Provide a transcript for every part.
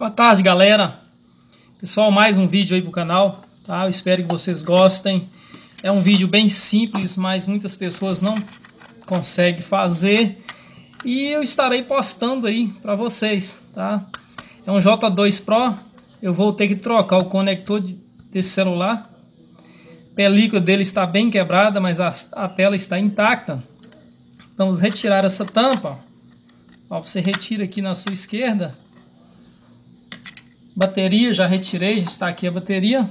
Boa tarde, galera. Pessoal, mais um vídeo aí pro canal, tá? Eu espero que vocês gostem. É um vídeo bem simples, mas muitas pessoas não conseguem fazer. E eu estarei postando aí para vocês, tá? É um J2 Pro. Eu vou ter que trocar o conector desse celular. A película dele está bem quebrada, mas a, a tela está intacta. Então, vamos retirar essa tampa. Ó, você retira aqui na sua esquerda Bateria, já retirei, está aqui a bateria.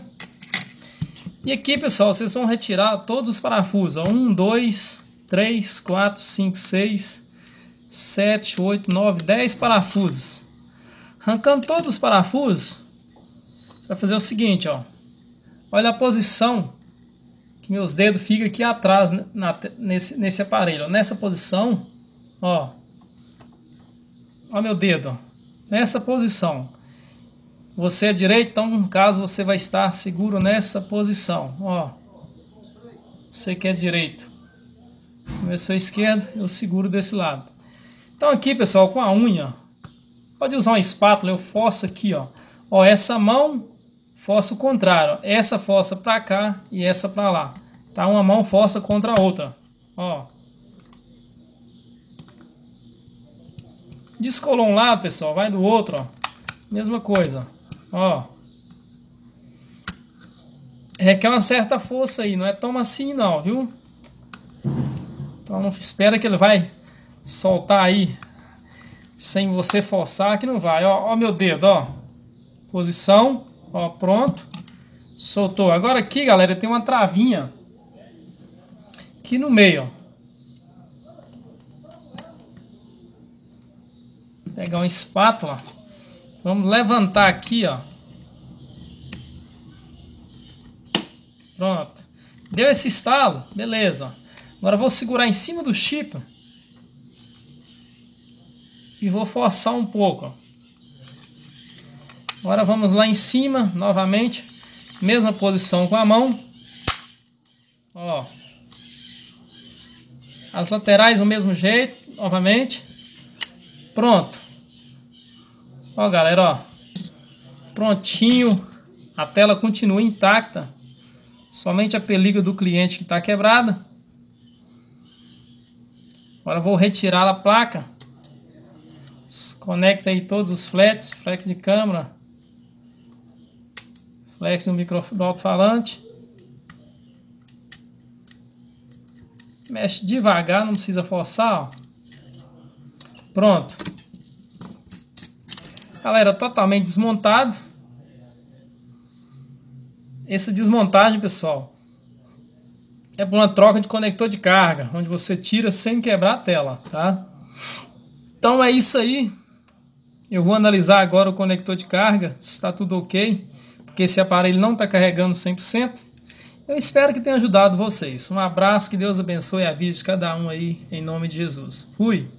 E aqui, pessoal, vocês vão retirar todos os parafusos. 1, 2, 3, 4, 5, 6, 7, 8, 9, 10 parafusos. Arrancando todos os parafusos, você vai fazer o seguinte, ó. Olha a posição que meus dedos ficam aqui atrás né, na, nesse, nesse aparelho. Nessa posição, ó. Ó meu dedo, ó. Nessa posição. Você é direito, então no caso você vai estar seguro nessa posição. Ó, você que é direito. Começou a esquerda, esquerdo, eu seguro desse lado. Então aqui, pessoal, com a unha, pode usar uma espátula, eu forço aqui, ó. Ó, essa mão força o contrário. Ó. Essa força para cá e essa para lá. Tá? Uma mão força contra a outra. Ó. Descolou um lado, pessoal, vai do outro, ó. Mesma coisa, Ó. Requer é é uma certa força aí, não é tão assim não, viu? Então não espera que ele vai soltar aí sem você forçar que não vai. Ó, ó meu dedo, ó. Posição, ó, pronto. Soltou. Agora aqui, galera, tem uma travinha aqui no meio, ó. Pegar uma espátula, Vamos levantar aqui, ó. Pronto. Deu esse estalo? Beleza. Agora vou segurar em cima do chip. E vou forçar um pouco. Ó. Agora vamos lá em cima, novamente. Mesma posição com a mão. Ó. As laterais do mesmo jeito, novamente. Pronto. Ó, galera, ó. Prontinho. A tela continua intacta. Somente a película do cliente que está quebrada. Agora vou retirar a placa. Conecta aí todos os flats, flex de câmera, flex do microfone do alto-falante. Mexe devagar, não precisa forçar, ó. Pronto. Galera, totalmente desmontado. Essa desmontagem, pessoal, é por uma troca de conector de carga, onde você tira sem quebrar a tela, tá? Então é isso aí. Eu vou analisar agora o conector de carga, se está tudo ok, porque esse aparelho não está carregando 100%. Eu espero que tenha ajudado vocês. Um abraço, que Deus abençoe a vida de cada um aí, em nome de Jesus. Fui!